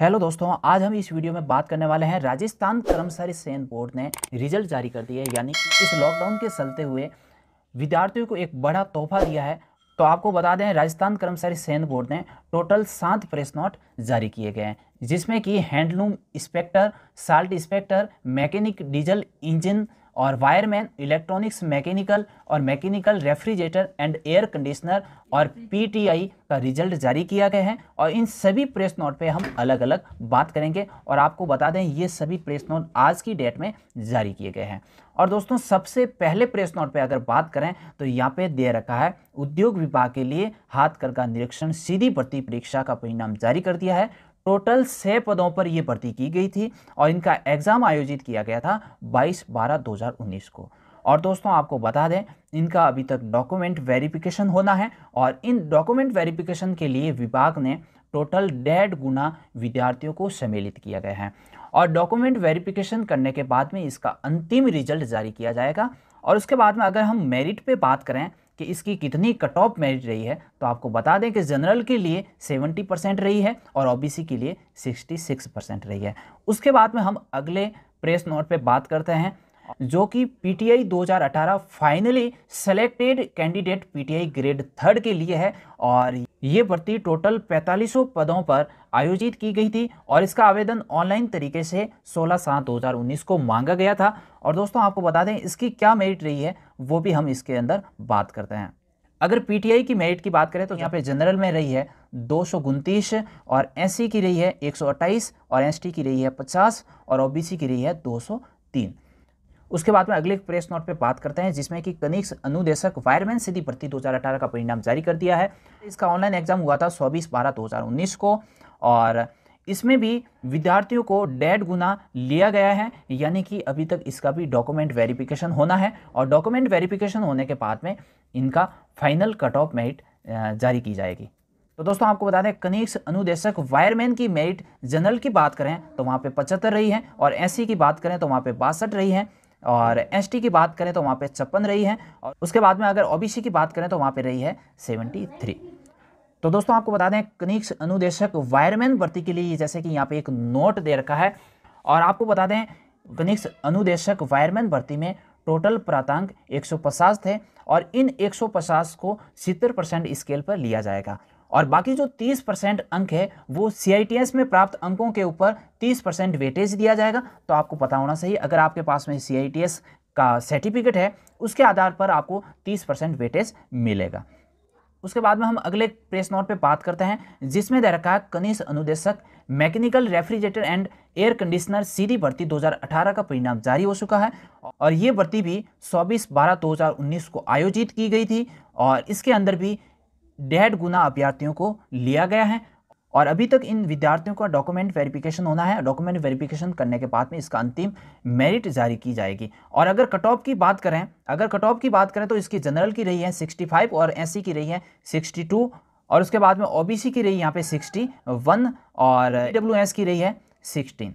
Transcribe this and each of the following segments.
Hello दोस्तों आज हम इस वीडियो में बात करने वाले हैं राजस्थान कर्मचारी चयन बोर्ड ने रिजल्ट जारी कर दिया है यानी कि इस लॉकडाउन के चलते हुए विद्यार्थियों को एक बड़ा तोहफा दिया है तो आपको बता दें राजस्थान कर्मचारी चयन बोर्ड ने टोटल सात प्रेस नोट जारी किए गए हैं जिसमें कि handloom inspector salt inspector mechanic diesel engine और वायरमैन इलेक्ट्रॉनिक्स मैकेनिकल और mechanical refrigerator and air conditioner और पीटीआई का रिजल्ट जारी किया गया है और इन सभी प्रेस नोट पे हम अलग अलग बात करेंगे और आपको बता दें ये सभी प्रेस नोट आज की डेट में जारी किए गए हैं और दोस्तों सबसे पहले प्रेस नोट पे अगर बात करें तो यहाँ पे दे रखा है उद्योग विभाग के लिए हाथ कर का निरीक्षण सीधी भर्ती परीक्षा का परिणाम जारी कर दिया है टोटल छः पदों पर यह भर्ती की गई थी और इनका एग्ज़ाम आयोजित किया गया था 22 बारह 2019 को और दोस्तों आपको बता दें इनका अभी तक डॉक्यूमेंट वेरिफिकेशन होना है और इन डॉक्यूमेंट वेरिफिकेशन के लिए विभाग ने टोटल डेढ़ गुना विद्यार्थियों को सम्मिलित किया गया है और डॉक्यूमेंट वेरिफिकेशन करने के बाद में इसका अंतिम रिजल्ट जारी किया जाएगा और उसके बाद में अगर हम मेरिट पे बात करें कि इसकी कितनी कट ऑफ मेरिट रही है तो आपको बता दें कि जनरल के लिए 70 परसेंट रही है और ओबीसी के लिए 66 परसेंट रही है उसके बाद में हम अगले प्रेस नोट पे बात करते हैं जो कि PTI 2018 finally selected candidate PTI grade third के लिए है और ये भर्ती टोटल पैंतालीसों पदों पर आयोजित की गई थी और इसका आवेदन ऑनलाइन तरीके से 16 सात 2019 को मांगा गया था और दोस्तों आपको बता दें इसकी क्या मेरिट रही है वो भी हम इसके अंदर बात करते हैं अगर पीटीआई की मेरिट की बात करें तो यहाँ पे जनरल में रही है दो और एस की रही है एक और एस की रही है पचास और ओ की रही है दो उसके बाद में अगले प्रेस नोट पे बात करते हैं जिसमें कि कनिक्स अनुदेशक वायरमैन सिद्धि भर्ती 2018 का परिणाम जारी कर दिया है इसका ऑनलाइन एग्जाम हुआ था 24 बारह 2019 को और इसमें भी विद्यार्थियों को डेढ़ गुना लिया गया है यानी कि अभी तक इसका भी डॉक्यूमेंट वेरिफिकेशन होना है और डॉक्यूमेंट वेरिफिकेशन होने के बाद में इनका फाइनल कट ऑफ मेरिट जारी की जाएगी तो दोस्तों आपको बता दें कनिक्स अनुदेशक वायरमैन की मेरिट जनरल की बात करें तो वहाँ पे पचहत्तर रही है और एस की बात करें तो वहाँ पे बासठ रही है और एस की बात करें तो वहाँ पे छप्पन रही है और उसके बाद में अगर ओ की बात करें तो वहाँ पे रही है सेवेंटी थ्री तो दोस्तों आपको बता दें कनिक्स अनुदेशक वायरमैन भर्ती के लिए जैसे कि यहाँ पे एक नोट दे रखा है और आपको बता दें कनिक्स अनुदेशक वायरमैन भर्ती में टोटल प्रातांक एक थे और इन एक को सितर परसेंट स्केल पर लिया जाएगा और बाकी जो 30 परसेंट अंक है वो सी में प्राप्त अंकों के ऊपर 30 परसेंट वेटेज दिया जाएगा तो आपको पता होना चाहिए अगर आपके पास में सी का सर्टिफिकेट है उसके आधार पर आपको 30 परसेंट वेटेज मिलेगा उसके बाद में हम अगले प्रेस नोट पे बात करते हैं जिसमें दे रखा है कनिष्ठ अनुदेशक mechanical refrigerator and air conditioner सीधी भर्ती 2018 का परिणाम जारी हो चुका है और ये भर्ती भी 24 बारह 2019 को आयोजित की गई थी और इसके अंदर भी डेढ़ गुना अभ्यर्थियों को लिया गया है और अभी तक इन विद्यार्थियों का डॉक्यूमेंट वेरिफिकेशन होना है डॉक्यूमेंट वेरिफिकेशन करने के बाद में इसका अंतिम मेरिट जारी की जाएगी और अगर कट ऑफ की बात करें अगर कट ऑफ की बात करें तो इसकी जनरल की रही है 65 और एस की रही है 62 और उसके बाद में ओबीसी की रही यहाँ पे 61 और डब्ल्यू की रही है सिक्सटीन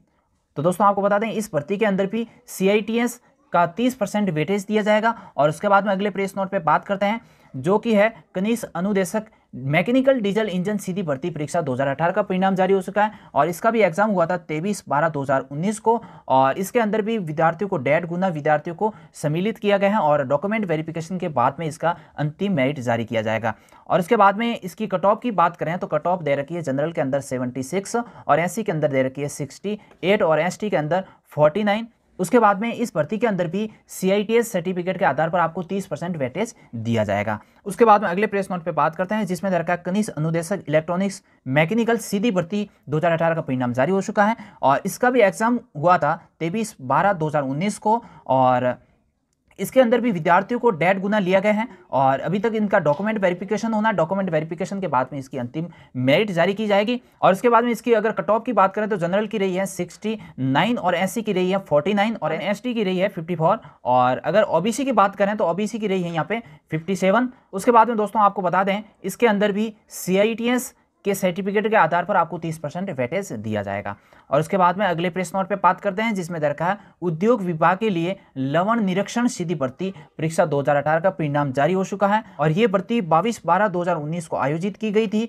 तो दोस्तों आपको बता दें इस भर्ती के अंदर भी सी आई टी एस का 30 परसेंट वेटेज दिया जाएगा और उसके बाद में अगले प्रेस नोट पे बात करते हैं जो कि है कनिष अनुदेशक मैकेनिकल डीजल इंजन सीधी भर्ती परीक्षा 2018 का परिणाम जारी हो चुका है और इसका भी एग्जाम हुआ था तेईस बारह 2019 को और इसके अंदर भी विद्यार्थियों को डेढ़ गुना विद्यार्थियों को सम्मिलित किया गया है और डॉक्यूमेंट वेरिफिकेशन के बाद में इसका अंतिम मेरिट जारी किया जाएगा और उसके बाद में इसकी कट ऑफ की बात करें तो कट ऑफ दे रखी है जनरल के अंदर सेवेंटी और एस के अंदर दे रखी है सिक्सटी और एस के अंदर फोर्टी नाइन उसके बाद में इस भर्ती के अंदर भी सी सर्टिफिकेट के आधार पर आपको 30 परसेंट वेटेज दिया जाएगा उसके बाद में अगले प्रेस नोट पे बात करते हैं जिसमें दरका कनिष्ठ अनुदेशक इलेक्ट्रॉनिक्स मैकेनिकल सीधी भर्ती 2018 का परिणाम जारी हो चुका है और इसका भी एग्जाम हुआ था तेईस बारह 2019 को और इसके अंदर भी विद्यार्थियों को डेढ़ गुना लिया गया है और अभी तक इनका डॉक्यूमेंट वेरिफिकेशन होना डॉक्यूमेंट वेरिफिकेशन के बाद में इसकी अंतिम मेरिट जारी की जाएगी और उसके बाद में इसकी अगर कट ऑफ की बात करें तो जनरल की रही है 69 और एससी की रही है 49 और एनएसटी हाँ। की रही है 54 और अगर ओबीसी की बात करें तो ओबीसी की रही है यहाँ पे 57 उसके बाद में दोस्तों आपको बता दें इसके अंदर भी सी के सर्टिफिकेट के आधार पर आपको तीस परसेंट वेटेज दिया जाएगा और उसके बाद में अगले प्रेस नोट पे बात करते हैं जिसमें दरखा है उद्योग विभाग के लिए लवण निरीक्षण सीधी भर्ती परीक्षा 2018 का परिणाम जारी हो चुका है और ये भर्ती 22 बारह 2019 को आयोजित की गई थी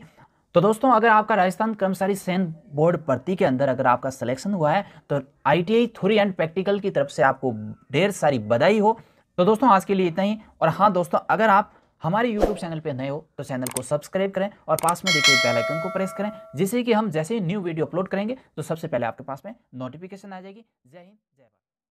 तो दोस्तों अगर आपका राजस्थान कर्मचारी सैन बोर्ड भर्ती के अंदर अगर आपका सिलेक्शन हुआ है तो आई थ्री एंड प्रैक्टिकल की तरफ से आपको ढेर सारी बधाई हो तो दोस्तों आज के लिए इतना ही और हाँ दोस्तों अगर आप हमारे YouTube चैनल पे नए हो तो चैनल को सब्सक्राइब करें और पास में देखिए बेल आइकन को प्रेस करें जिससे कि हम जैसे ही न्यू वीडियो अपलोड करेंगे तो सबसे पहले आपके पास में नोटिफिकेशन आ जाएगी जय हिंद